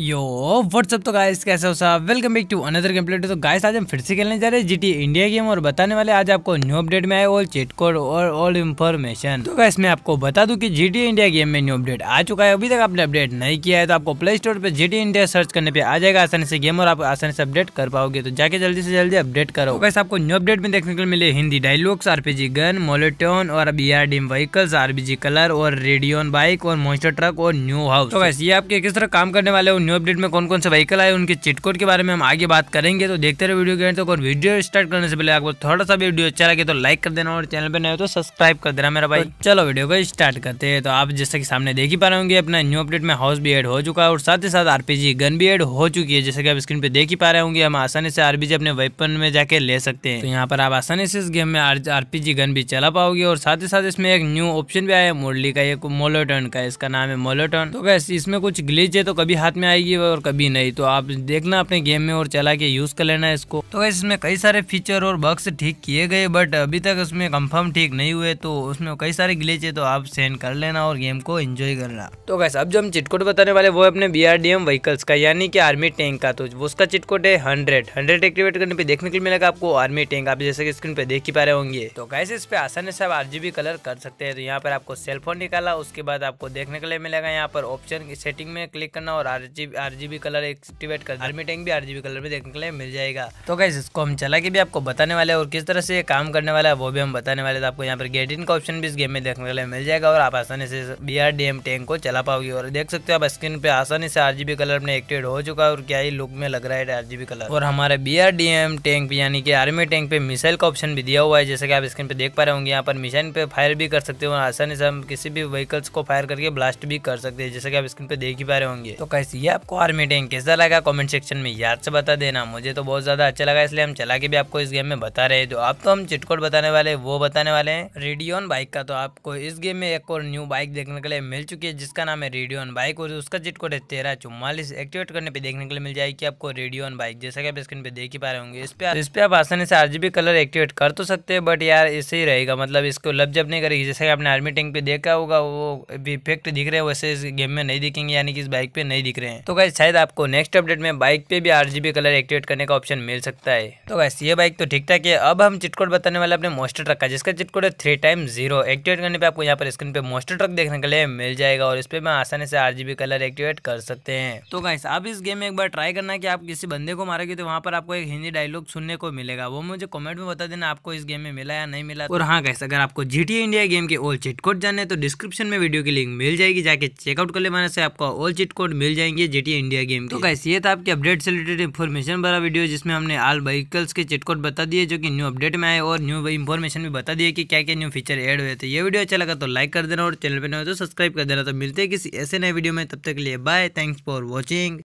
यो WhatsApp तो guys कैसे हो साहब welcome back to another game plate तो गाइस आज हम फिर से खेलने जा रहे हैं जीटी इंडिया गेम और बताने वाले आज आपको न्यू अपडेट में आए ऑल चेट कोड और ऑल इन्फॉर्मेशन तो गाइस मैं आपको बता दूं कि जीटी इंडिया गेम में न्यू अपडेट आ चुका है अभी तक आपने अपडेट नहीं किया है तो आपको प्ले स्टोर पर जीटी इंडिया सर्च करने पर आ जाएगा आसानी से गेम और आप आसानी से अपडेट कर पाओगे तो जाके जल्दी से जल्दी अपडेट करो गैस तो आपको न्यू अपडेट में देखने को मिले हिंदी डायलॉग्स आरपीजी गन मोलेटोन और बी आर डीम व्हीकल्स आरबीजी कलर और रेडियोन बाइक और मोस्टर ट्रक और न्यू हाउस तो वैसे ये आपके किस तरह काम करने वाले न्यू अपडेट में कौन कौन से व्हीकल आए उनके चिटकोट के बारे में हम आगे बात करेंगे तो देखते रहे वीडियो के तक और वीडियो स्टार्ट करने से पहले आपको थोड़ा सा वीडियो अच्छा लगे तो लाइक कर देना और चैनल पर नए हो तो सब्सक्राइब कर देना मेरा भाई चलो वीडियो को स्टार्ट करते हैं तो आप जैसे कि सामने देख ही पा रहे होंगे अपना न्यू अपडेट में हाउस भी एड हो चुका है और साथ ही साथ आरपीजी गन भी एड हो चुकी है जैसे कि आप स्क्रीन पर देख ही पा रहे होंगे हम आसानी से आरपीजी अपने वेपन में जाके ले सकते हैं तो यहाँ पर आप आसानी से इस गेम में आरपीजी गन भी चला पाओगे और साथ ही साथ इसमें एक न्यू ऑप्शन भी आया है मोडली का एक मोलोटन का इसका नाम है मोलोटन तो कैसे इसमें कुछ ग्लिच है तो कभी हाथ में आएगी और कभी नहीं तो आप देखना अपने गेम में और चला के यूज़ कर लेना इसको तो इसमें कई सारे फीचर और बक्स ठीक किए गए बट अभी तक उसमें कंफर्म ठीक नहीं हुए तो उसमें कई सारे ग्लिच है तो आप सेंड कर लेना और गेम को एंजॉय करना तो कैसे अब जो हम चिटकोट बताने वाले वो अपने बी व्हीकल्स का यानी कि आर्मी टैंक का तो उसका चिटकोट है हंड्रेड हंड्रेड एक्टिवेट करने पर देखने के लिए मिलेगा आपको आर्मी टैंक आप जैसे कि स्क्रीन पे देख ही पा रहे होंगे तो कैसे इस पे आसानी से आप आरजीबी कलर कर सकते हैं तो यहाँ पर आपको फोन निकाला उसके बाद आपको देखने के लिए मिलेगा यहाँ पर ऑप्शन की सेटिंग में क्लिक करना और आर आरजीबी कलर एक्टिवेट कर आर्मी टैंक भी आरजीबी कलर में देखने के लिए मिल जाएगा तो कैसे इसको हम चला के भी आपको बताने वाले और किस तरह से काम करने वाला है वो भी हम बताने वाले तो आपको यहाँ पर गेट इन का ऑप्शन भी इस गेम में देखने के लिए मिल जाएगा और आप आसानी से B R D M tank को चला पाओगे और देख सकते हो आप स्क्रीन पे आसानी से आरजीबी कलर में एक्टिवेट हो चुका है और क्या ही लुक में लग रहा है आर कलर और हमारे B R D M tank यानी कि आर्मी टैंक पे मिसाइल का ऑप्शन भी दिया हुआ है जैसे कि आप स्क्रीन पे देख पा रहे होंगे यहाँ पर मिसाइल पे फायर भी कर सकते हो आसानी से हम किसी भी व्हीकल्स को फायर करके ब्लास्ट भी कर सकते हैं जैसे कि आप स्क्रीन पे देख ही पा रहे होंगे तो कैसे ये आपको आर्मी टैंक कैसा लगा कमेंट सेक्शन में याद से बता देना मुझे तो बहुत ज़्यादा अच्छा लगा इसलिए हम चला के भी आपको इस गेम में बता रहे जो तो हम चिटकोट बताने वाले वो बताने वाले हैं रेडियोन बाइक का तो आपको इस गेम में एक और न्यू बाइक देखने के लिए मिल चुकी है जिसका नाम है रेडियोन बाइक और उसका चिटकोट है तेरह चुम्बालीस एक्टिवेट करने पर देखने के लिए मिल जाएगी आपको रेडियोन बाइक जैसा कि आप स्क्रीन पर देख ही पा रहे होंगे इस पर इस पर आप आसानी से आरजीबी कलर एक्टिवेट कर तो सकते हैं बट यार ऐसे ही रहेगा मतलब इसको लब जब नहीं करेगी जैसे कि आपने आर्मी टैंक पे देखा होगा वो इफेक्ट दिख रहे हैं वैसे इस गेम में नहीं दिखेंगे यानी कि इस बाइक पे नहीं दिख रहे हैं तो गैस शायद आपको नेक्स्ट अपडेट में बाइक पे भी आर कलर एक्टिवेट करने का ऑप्शन मिल सकता है तो गैस ये बाइक तो ठीक ठाक है अब हम चिटकोड बताने वाले अपने मोस्टर ट्रक का जिसका चिटकोड है थ्री टाइम जीरो एक्टिवेट करने पे आपको यहाँ पर स्क्रीन पे मोस्टर ट्रक देखने के लिए मिल जाएगा और इस पर आसानी से आर कलर एक्टिवेट कर सकते हैं तो गैस आप इस गेम में एक बार ट्राई करना कि आप किसी बंदे को मारोगे तो वहाँ पर आपको एक हिंदी डायलॉग सुनने को मिलेगा वो मुझे कॉमेंट में बता देना आपको इस गेम में मिला या नहीं मिला और हाँ गाइस अगर आपको जीटी इंडिया गेम के ओल्ड चिटकोड जाने तो डिस्क्रिप्शन में वीडियो की लिंक मिल जाएगी जाके चेकआउट कर ले से आपको ओल्ड चिटकोड मिल जाएंगे जेटी इंडिया गेम तो कैसी है आपके अपडेट से रिलेटेड इन्फॉर्मेशन भरा वीडियो जिसमें हमने आल व्हीकल्स के चिटकोट बता दिए जो कि न्यू अपडेट में आए और न्यू इन्फॉर्मेशन भी बता दिए कि क्या क्या न्यू फीचर एड हुए थे ये वीडियो अच्छा लगा तो लाइक कर देना और चैनल पर नए तो सब्सक्राइब कर देना तो मिलते हैं किसी ऐसे नए वीडियो में तब तक के लिए बाय थैंक्स फॉर वॉचिंग